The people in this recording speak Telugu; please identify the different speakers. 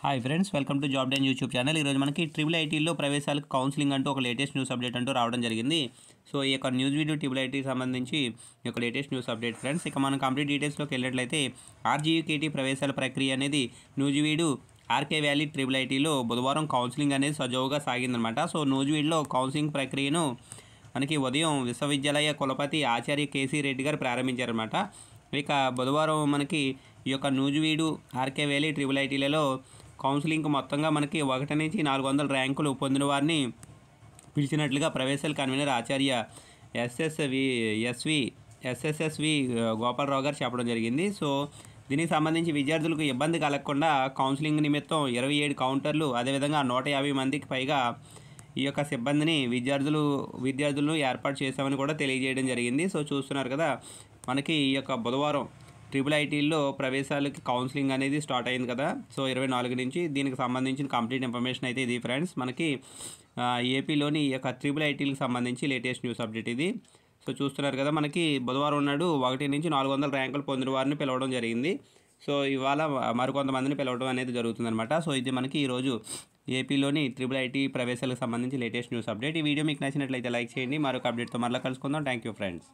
Speaker 1: hi friends welcome to job dine YouTube channel ఈరోజు మనకి ట్రిపుల్ ఐటీలో ప్రవేశాలకు కౌన్సిలింగ్ అంటూ ఒక లేటెస్ట్ న్యూస్ అప్డేట్ అంటూ రావడం జరిగింది సో ఈ యొక్క న్యూస్ వీడియో ట్రిపుల్ ఐటీ సంబంధించి ఈ యొక్క లేటెస్ట్ న్యూస్ అప్డేట్ ఫ్రెండ్స్ ఇక మనం కంప్లీట్ డీటెయిల్స్లోకి వెళ్ళినట్లయితే ఆర్జీయూకేటీ ప్రవేశాల ప్రక్రియ అనేది న్యూజివీడు ఆర్కే వ్యాలీ ట్రిపుల్ ఐటీలో బుధవారం కౌన్సిలింగ్ అనేది సజావుగా సాగిందనమాట సో న్యూజివీడ్లో కౌన్సిలింగ్ ప్రక్రియను మనకి ఉదయం విశ్వవిద్యాలయ కులపతి ఆచార్య కేసీ రెడ్డి గారు ప్రారంభించారనమాట ఇక బుధవారం మనకి ఈ యొక్క నూజువీడు ఆర్కే వ్యాలీ ట్రిపుల్ ఐటీలలో కౌన్సిలింగ్ మొత్తంగా మనకి ఒకటి నుంచి నాలుగు వందల ర్యాంకులు పొందిన వారిని పిలిచినట్లుగా ప్రవేశాల కన్వీనర్ ఆచార్య ఎస్ఎస్వి ఎస్వి ఎస్ఎస్ఎస్వి గోపాలరావు గారు చెప్పడం జరిగింది సో దీనికి సంబంధించి విద్యార్థులకు ఇబ్బంది కలగకుండా కౌన్సిలింగ్ నిమిత్తం ఇరవై ఏడు కౌంటర్లు అదేవిధంగా నూట యాభై మందికి పైగా ఈ యొక్క సిబ్బందిని విద్యార్థులు విద్యార్థులను ఏర్పాటు చేశామని కూడా తెలియజేయడం జరిగింది సో చూస్తున్నారు కదా మనకి ఈ యొక్క బుధవారం ట్రిపుల్ ఐటీల్లో ప్రవేశాలకి కౌన్సిలింగ్ అనేది స్టార్ట్ అయింది కదా సో ఇరవై నాలుగు నుంచి దీనికి సంబంధించిన కంప్లీట్ ఇన్ఫర్మేషన్ అయితే ఇది ఫ్రెండ్స్ మనకి ఏపీలోని ఈ యొక్క ట్రిపుల్ ఐటీలకు సంబంధించి లేటెస్ట్ న్యూస్ అప్డేట్ ఇది సో చూస్తున్నారు కదా మనకి బుధవారం నాడు ఒకటి నుంచి నాలుగు వందల ర్యాంకులు పొందిన వారిని పిలవడం జరిగింది సో ఇవాళ మరికొంతమందిని పిలవడం అనేది జరుగుతుందనమాట సో ఇది మనకి ఈరోజు ఏపీలోని ట్రిపుల్ ఐటీ ప్రవేశాలకు సంబంధించి లేటెస్ట్ న్యూస్ అప్డేట్ ఈ వీడియో మీకు నచ్చినట్లయితే లైక్ చేయండి మరొక అప్డేట్తో మరలా కలుసుకుందాం థ్యాంక్ యూ ఫ్రెండ్స్